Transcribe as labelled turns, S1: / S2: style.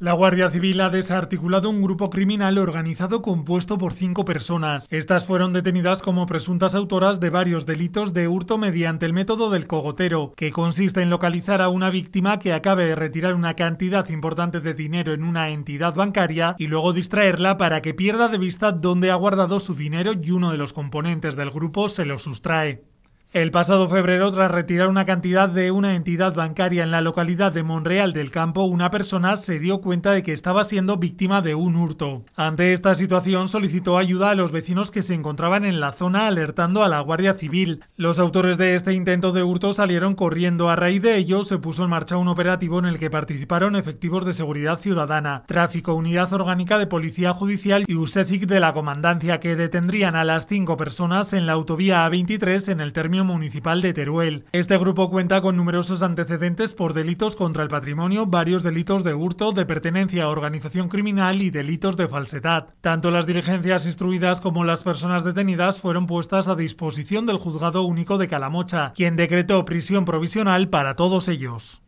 S1: La Guardia Civil ha desarticulado un grupo criminal organizado compuesto por cinco personas. Estas fueron detenidas como presuntas autoras de varios delitos de hurto mediante el método del cogotero, que consiste en localizar a una víctima que acabe de retirar una cantidad importante de dinero en una entidad bancaria y luego distraerla para que pierda de vista dónde ha guardado su dinero y uno de los componentes del grupo se lo sustrae. El pasado febrero, tras retirar una cantidad de una entidad bancaria en la localidad de Monreal del Campo, una persona se dio cuenta de que estaba siendo víctima de un hurto. Ante esta situación, solicitó ayuda a los vecinos que se encontraban en la zona alertando a la Guardia Civil. Los autores de este intento de hurto salieron corriendo. A raíz de ello, se puso en marcha un operativo en el que participaron efectivos de seguridad ciudadana, tráfico, unidad orgánica de policía judicial y USECIC de la comandancia, que detendrían a las cinco personas en la autovía A23 en el término Municipal de Teruel. Este grupo cuenta con numerosos antecedentes por delitos contra el patrimonio, varios delitos de hurto, de pertenencia a organización criminal y delitos de falsedad. Tanto las diligencias instruidas como las personas detenidas fueron puestas a disposición del Juzgado Único de Calamocha, quien decretó prisión provisional para todos ellos.